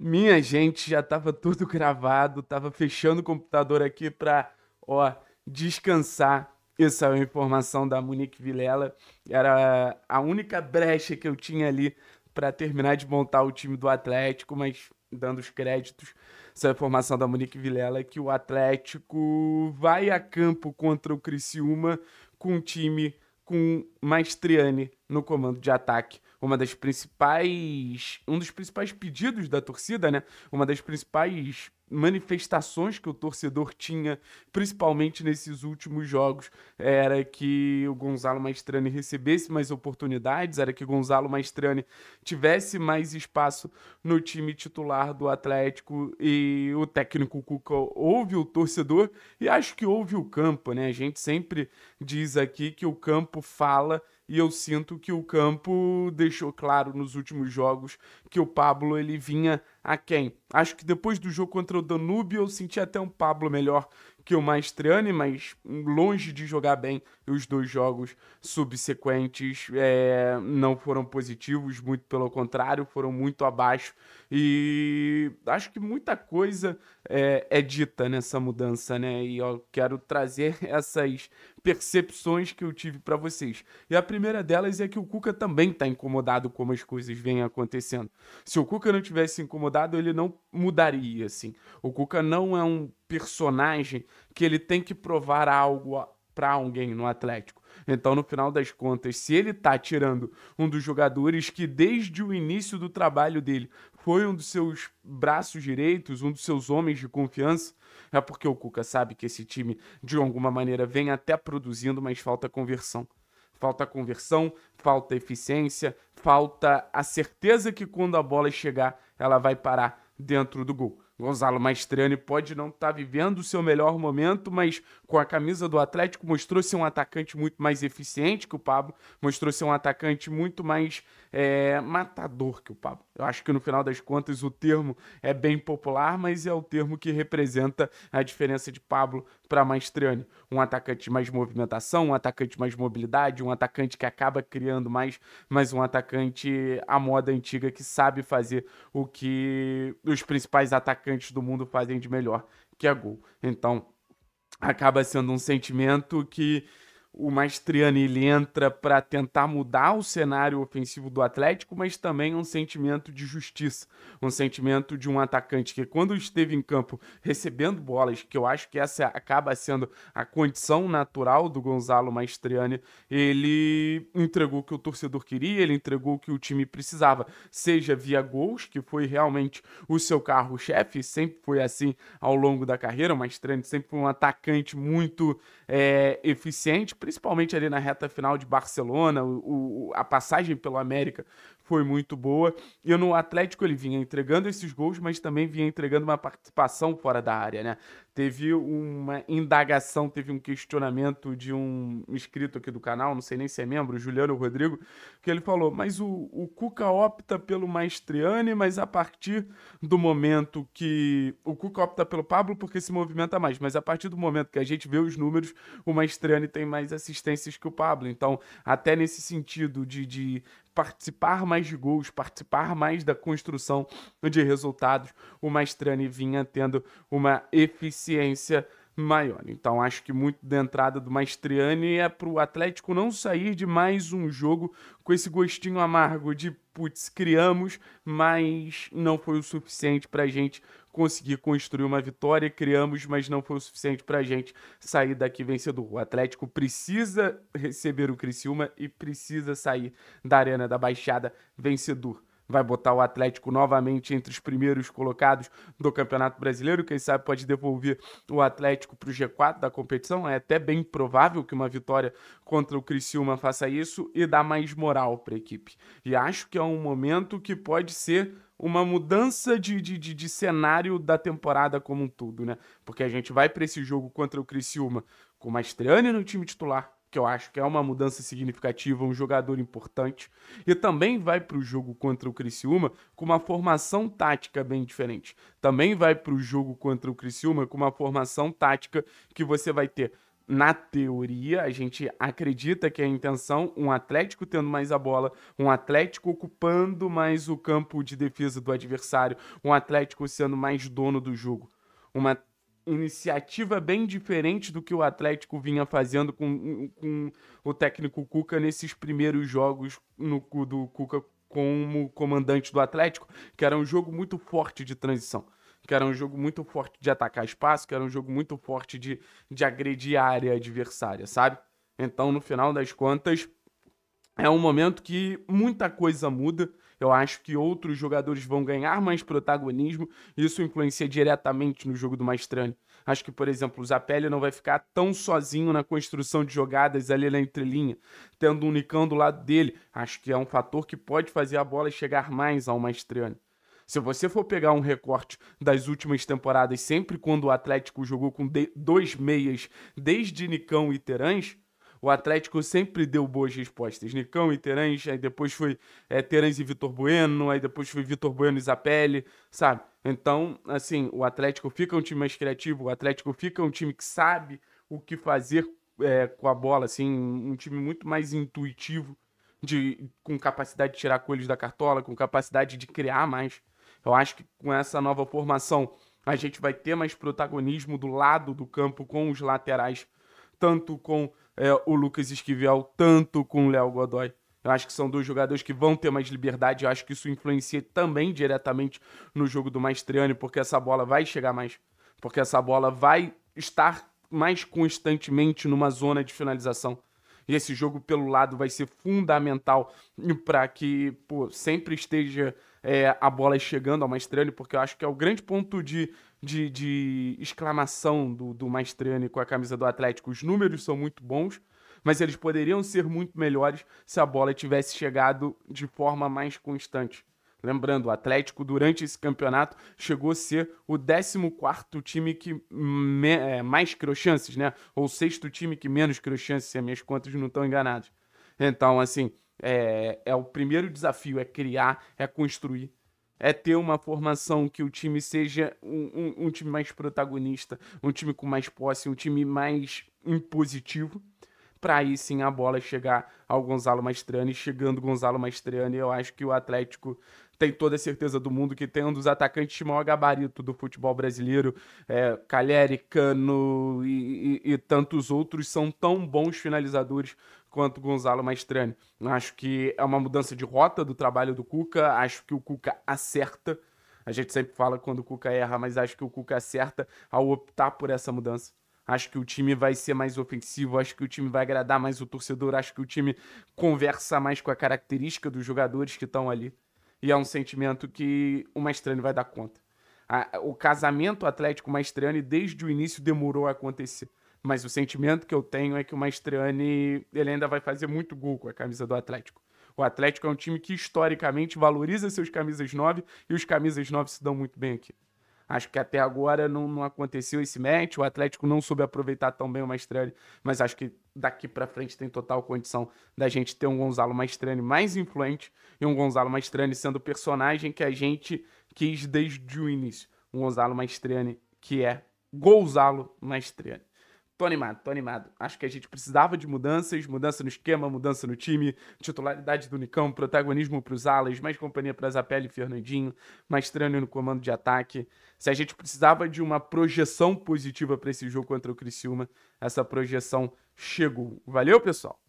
Minha gente, já tava tudo gravado, tava fechando o computador aqui pra, ó, descansar. Essa é a informação da Monique Vilela. Era a única brecha que eu tinha ali para terminar de montar o time do Atlético, mas dando os créditos, essa é a informação da Monique Vilela que o Atlético vai a campo contra o Criciúma com o time com Maestriani no comando de ataque. Uma das principais. Um dos principais pedidos da torcida, né? Uma das principais manifestações que o torcedor tinha, principalmente nesses últimos jogos, era que o Gonzalo Maestrani recebesse mais oportunidades, era que Gonzalo Maestrani tivesse mais espaço no time titular do Atlético e o técnico Cuca ouve o torcedor e acho que ouve o campo, né? A gente sempre diz aqui que o campo fala e eu sinto que o campo deixou claro nos últimos jogos que o Pablo ele vinha a quem. Acho que depois do jogo contra o Danúbio eu senti até um Pablo melhor que o Maestriani, mas longe de jogar bem. Os dois jogos subsequentes é, não foram positivos, muito pelo contrário, foram muito abaixo. E acho que muita coisa é, é dita nessa mudança, né? E eu quero trazer essas percepções que eu tive para vocês. E a primeira delas é que o Cuca também está incomodado como as coisas vêm acontecendo. Se o Cuca não tivesse incomodado, ele não mudaria, assim. O Cuca não é um personagem que ele tem que provar algo para alguém no Atlético. Então, no final das contas, se ele tá tirando um dos jogadores que desde o início do trabalho dele foi um dos seus braços direitos, um dos seus homens de confiança, é porque o Cuca sabe que esse time de alguma maneira vem até produzindo, mas falta conversão. Falta conversão, falta eficiência, falta a certeza que quando a bola chegar, ela vai parar dentro do gol. Gonzalo Maestrani pode não estar tá vivendo o seu melhor momento, mas com a camisa do Atlético mostrou ser um atacante muito mais eficiente que o Pablo, mostrou ser um atacante muito mais é, matador que o Pablo. Eu acho que no final das contas o termo é bem popular, mas é o termo que representa a diferença de Pablo para Maestriani. Um atacante mais movimentação, um atacante mais mobilidade, um atacante que acaba criando mais, mas um atacante à moda antiga que sabe fazer o que os principais atacantes do mundo fazem de melhor, que é gol. Então, acaba sendo um sentimento que o Maestriani ele entra para tentar mudar o cenário ofensivo do Atlético, mas também um sentimento de justiça, um sentimento de um atacante que quando esteve em campo recebendo bolas, que eu acho que essa acaba sendo a condição natural do Gonzalo Maestriani, ele entregou o que o torcedor queria, ele entregou o que o time precisava, seja via gols, que foi realmente o seu carro-chefe, sempre foi assim ao longo da carreira, o Maestriani sempre foi um atacante muito é, eficiente, principalmente ali na reta final de Barcelona, o, o, a passagem pelo América foi muito boa. E no Atlético ele vinha entregando esses gols, mas também vinha entregando uma participação fora da área, né? Teve uma indagação, teve um questionamento de um inscrito aqui do canal, não sei nem se é membro, Juliano Rodrigo, que ele falou: mas o, o Cuca opta pelo Maestriani, mas a partir do momento que. O Cuca opta pelo Pablo porque se movimenta mais, mas a partir do momento que a gente vê os números, o Maestriani tem mais assistências que o Pablo. Então, até nesse sentido de, de participar mais de gols, participar mais da construção de resultados, o Mastrani vinha tendo uma eficiência maior. Então acho que muito da entrada do Mastriani é para o Atlético não sair de mais um jogo com esse gostinho amargo de putz, criamos, mas não foi o suficiente para a gente conseguir construir uma vitória, criamos, mas não foi o suficiente para a gente sair daqui vencedor. O Atlético precisa receber o Criciúma e precisa sair da Arena da Baixada vencedor vai botar o Atlético novamente entre os primeiros colocados do Campeonato Brasileiro. Quem sabe pode devolver o Atlético para o G4 da competição. É até bem provável que uma vitória contra o Criciúma faça isso e dá mais moral para a equipe. E acho que é um momento que pode ser uma mudança de, de, de, de cenário da temporada como um todo, né? Porque a gente vai para esse jogo contra o Criciúma com o Mastriani no time titular, que eu acho que é uma mudança significativa, um jogador importante, e também vai para o jogo contra o Criciúma com uma formação tática bem diferente. Também vai para o jogo contra o Criciúma com uma formação tática que você vai ter. Na teoria, a gente acredita que é a intenção, um Atlético tendo mais a bola, um Atlético ocupando mais o campo de defesa do adversário, um Atlético sendo mais dono do jogo. Uma iniciativa bem diferente do que o Atlético vinha fazendo com, com o técnico Cuca nesses primeiros jogos no, do Cuca como comandante do Atlético, que era um jogo muito forte de transição, que era um jogo muito forte de atacar espaço, que era um jogo muito forte de, de agredir a área adversária, sabe? Então, no final das contas, é um momento que muita coisa muda, eu acho que outros jogadores vão ganhar mais protagonismo. e Isso influencia diretamente no jogo do Maestrani. Acho que, por exemplo, o Zapelli não vai ficar tão sozinho na construção de jogadas ali na entrelinha, tendo um Nicão do lado dele. Acho que é um fator que pode fazer a bola chegar mais ao Maestrani. Se você for pegar um recorte das últimas temporadas, sempre quando o Atlético jogou com dois meias, desde Nicão e Terãs, o Atlético sempre deu boas respostas. Nicão né? e Terãs, aí depois foi é, Terãs e Vitor Bueno, aí depois foi Vitor Bueno e Zapelli, sabe? Então, assim, o Atlético fica um time mais criativo, o Atlético fica um time que sabe o que fazer é, com a bola, assim, um time muito mais intuitivo, de, com capacidade de tirar coelhos da cartola, com capacidade de criar mais. Eu acho que com essa nova formação a gente vai ter mais protagonismo do lado do campo com os laterais, tanto com é, o Lucas Esquivel é tanto com o Léo Godoy. Eu acho que são dois jogadores que vão ter mais liberdade. Eu acho que isso influencia também diretamente no jogo do Maestriani, porque essa bola vai chegar mais. Porque essa bola vai estar mais constantemente numa zona de finalização. E esse jogo pelo lado vai ser fundamental para que pô, sempre esteja é, a bola chegando ao Maestrani, porque eu acho que é o grande ponto de, de, de exclamação do, do Maestrani com a camisa do Atlético. Os números são muito bons, mas eles poderiam ser muito melhores se a bola tivesse chegado de forma mais constante. Lembrando, o Atlético, durante esse campeonato, chegou a ser o 14 time que me, é, mais criou chances, né? Ou o sexto time que menos criou chances, se as minhas contas não estão enganadas. Então, assim, é, é o primeiro desafio, é criar, é construir é ter uma formação que o time seja um, um, um, time mais protagonista, um time com mais posse, um time mais impositivo, para aí sim a bola chegar ao Gonzalo Mastriani. Chegando Gonzalo Mastriani, eu acho que o Atlético tem toda a certeza do mundo que tem um dos atacantes de maior gabarito do futebol brasileiro. É, Calheri Cano e, e, e tantos outros são tão bons finalizadores quanto Gonzalo é Maestrani. Acho que é uma mudança de rota do trabalho do Cuca, acho que o Cuca acerta. A gente sempre fala quando o Cuca erra, mas acho que o Cuca acerta ao optar por essa mudança. Acho que o time vai ser mais ofensivo, acho que o time vai agradar mais o torcedor, acho que o time conversa mais com a característica dos jogadores que estão ali. E é um sentimento que o Maestrani vai dar conta. o casamento Atlético-Maestrani desde o início demorou a acontecer. Mas o sentimento que eu tenho é que o Mastriani ele ainda vai fazer muito gol com a camisa do Atlético. O Atlético é um time que historicamente valoriza seus camisas 9 e os camisas 9 se dão muito bem aqui. Acho que até agora não, não, aconteceu esse match. O Atlético não soube aproveitar tão bem o Maestrani, mas acho que daqui para frente tem total condição da gente ter um Gonzalo Maestrani mais influente e um Gonzalo Maestrani sendo o personagem que a gente quis desde o início. Um Gonzalo Maestrani que é Gonzalo Maestrani. Tô animado, tô animado. Acho que a gente precisava de mudanças, mudança no esquema, mudança no time, titularidade do Nicão, protagonismo pros alas, mais companhia pra Zapelli e Fernandinho, mais treino no comando de ataque. Se a gente precisava de uma projeção positiva para esse jogo contra o Criciúma, essa projeção chegou. Valeu, pessoal!